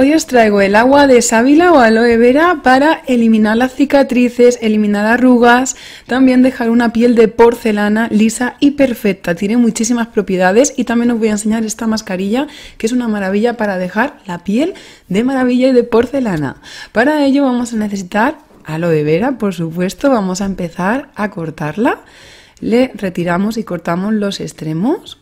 Hoy os traigo el agua de sábila o aloe vera para eliminar las cicatrices, eliminar arrugas, también dejar una piel de porcelana lisa y perfecta. Tiene muchísimas propiedades y también os voy a enseñar esta mascarilla que es una maravilla para dejar la piel de maravilla y de porcelana. Para ello vamos a necesitar aloe vera, por supuesto, vamos a empezar a cortarla. Le retiramos y cortamos los extremos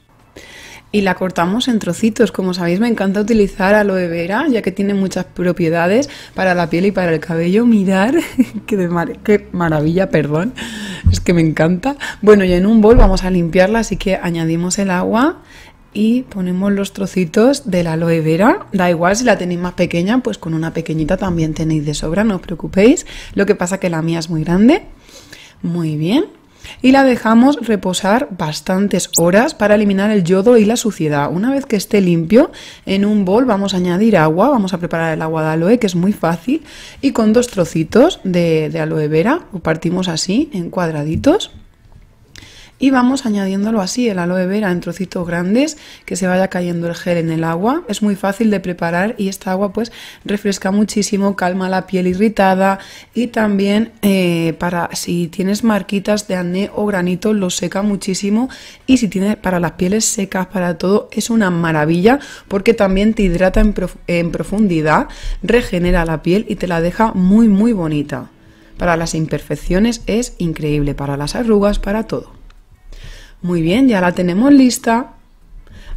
y la cortamos en trocitos. Como sabéis, me encanta utilizar aloe vera, ya que tiene muchas propiedades para la piel y para el cabello. Mirar, qué, qué maravilla, perdón, es que me encanta. Bueno, y en un bol vamos a limpiarla, así que añadimos el agua y ponemos los trocitos de la aloe vera. Da igual si la tenéis más pequeña, pues con una pequeñita también tenéis de sobra, no os preocupéis. Lo que pasa que la mía es muy grande. Muy bien, y la dejamos reposar bastantes horas para eliminar el yodo y la suciedad. Una vez que esté limpio, en un bol vamos a añadir agua, vamos a preparar el agua de aloe que es muy fácil y con dos trocitos de, aloe vera lo partimos así en cuadraditos y vamos añadiéndolo así, el aloe vera en trocitos grandes, que se vaya cayendo el gel en el agua. Es muy fácil de preparar y esta agua pues refresca muchísimo, calma la piel irritada y también eh, para si tienes marquitas de acné o granito lo seca muchísimo y si tienes para las pieles secas, para todo, es una maravilla porque también te hidrata en profundidad, regenera la piel y te la deja muy muy bonita. Para las imperfecciones es increíble, para las arrugas, para todo. Muy bien, ya la tenemos lista.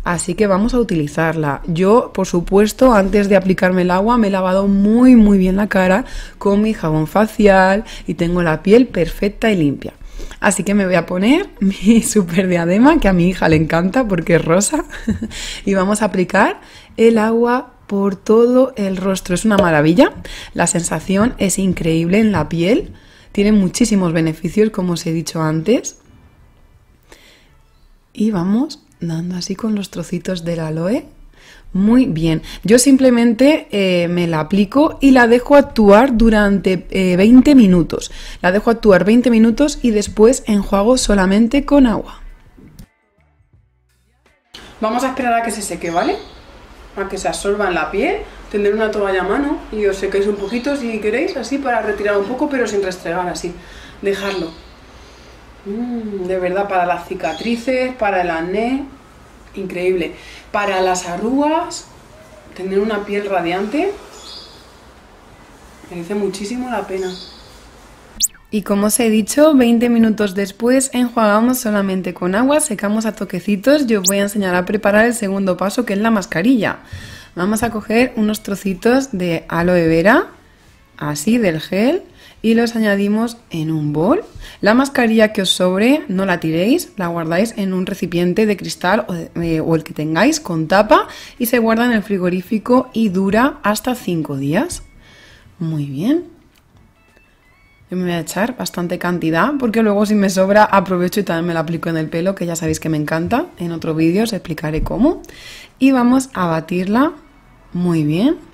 Así que vamos a utilizarla. Yo, por supuesto, antes de aplicarme el agua me he lavado muy muy bien la cara con mi jabón facial y tengo la piel perfecta y limpia. Así que me voy a poner mi super diadema que a mi hija le encanta porque es rosa y vamos a aplicar el agua por todo el rostro. Es una maravilla. La sensación es increíble en la piel. Tiene muchísimos beneficios, como os he dicho antes y vamos dando así con los trocitos del aloe. Muy bien, yo simplemente eh, me la aplico y la dejo actuar durante 20 eh, minutos. La dejo actuar 20 minutos y después enjuago solamente con agua. Vamos a esperar a que se seque, ¿vale? A que se absorba en la piel, Tener una toalla a mano y os sequéis un poquito si queréis, así para retirar un poco pero sin restregar, así. Dejarlo. Mm, de verdad, para las cicatrices, para el acné, increíble. Para las arrugas, tener una piel radiante, merece muchísimo la pena. Y como os he dicho, 20 minutos después enjuagamos solamente con agua, secamos a toquecitos Yo os voy a enseñar a preparar el segundo paso que es la mascarilla. Vamos a coger unos trocitos de aloe vera, así del gel y los añadimos en un bol. La mascarilla que os sobre no la tiréis, la guardáis en un recipiente de cristal o, eh, el que tengáis con tapa y se guarda en el frigorífico y dura hasta 5 días. Muy bien. Yo me voy a echar bastante cantidad porque luego si me sobra aprovecho y también me la aplico en el pelo que ya sabéis que me encanta. En otro vídeo os explicaré cómo. Y vamos a batirla muy bien.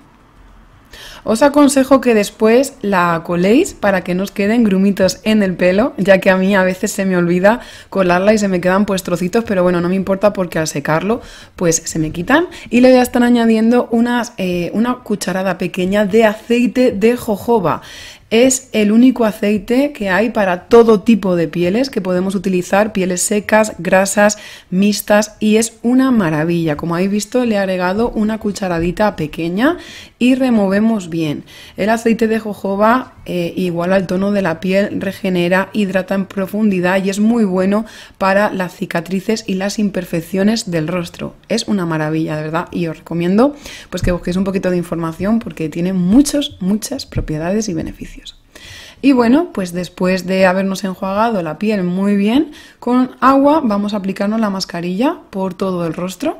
Os aconsejo que después la coléis para que no os queden grumitos en el pelo, ya que a mí a veces se me olvida colarla y se me quedan pues trocitos, pero bueno, no me importa porque al secarlo pues se me quitan. Y le voy a estar añadiendo eh, una cucharada pequeña de aceite de jojoba. Es el único aceite que hay para todo tipo de pieles que podemos utilizar, pieles secas, grasas, mixtas y es una maravilla. Como habéis visto le he agregado una cucharadita pequeña y removemos bien. El aceite de jojoba eh, igual al tono de la piel regenera, hidrata en profundidad y es muy bueno para las cicatrices y las imperfecciones del rostro. Es una maravilla, de verdad, y os recomiendo pues que busquéis un poquito de información porque tiene muchas, muchas propiedades y beneficios. Y bueno, pues después de habernos enjuagado la piel muy bien, con agua vamos a aplicarnos la mascarilla por todo el rostro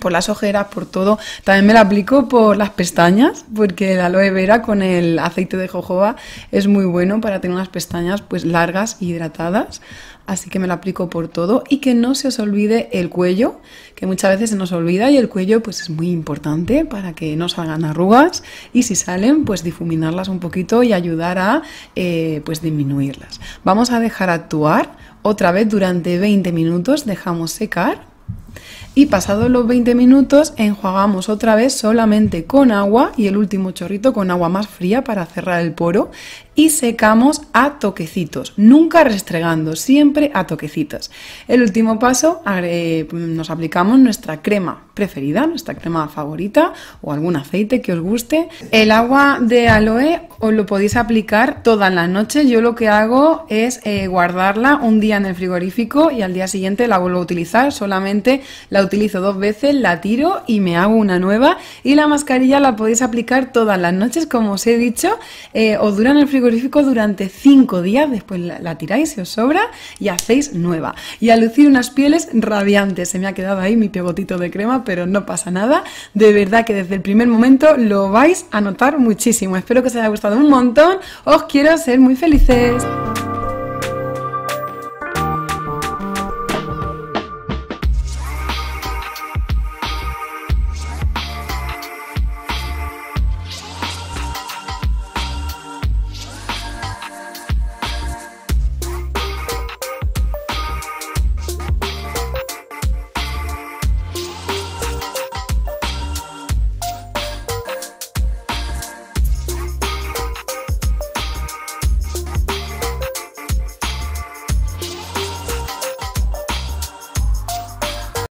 por las ojeras, por todo. También me la aplico por las pestañas, porque el aloe vera con el aceite de jojoba es muy bueno para tener unas pestañas pues largas y hidratadas. Así que me la aplico por todo y que no se os olvide el cuello, que muchas veces se nos olvida y el cuello pues es muy importante para que no salgan arrugas y si salen pues difuminarlas un poquito y ayudar a eh, pues disminuirlas. Vamos a dejar actuar otra vez durante 20 minutos, dejamos secar y pasados los 20 minutos enjuagamos otra vez solamente con agua y el último chorrito con agua más fría para cerrar el poro y secamos a toquecitos, nunca restregando, siempre a toquecitos. El último paso nos aplicamos nuestra crema preferida, nuestra crema favorita o algún aceite que os guste. El agua de aloe os lo podéis aplicar todas las noches. Yo lo que hago es eh, guardarla un día en el frigorífico y al día siguiente la vuelvo a utilizar. Solamente la utilizo dos veces, la tiro y me hago una nueva. Y la mascarilla la podéis aplicar todas las noches, como os he dicho. Eh, os dura en el frigorífico durante cinco días, después la, tiráis si os sobra y hacéis nueva. Y a lucir unas pieles radiantes. Se me ha quedado ahí mi pegotito de crema, pero no pasa nada. De verdad que desde el primer momento lo vais a notar muchísimo. Espero que os haya gustado un montón. Os quiero ser muy felices.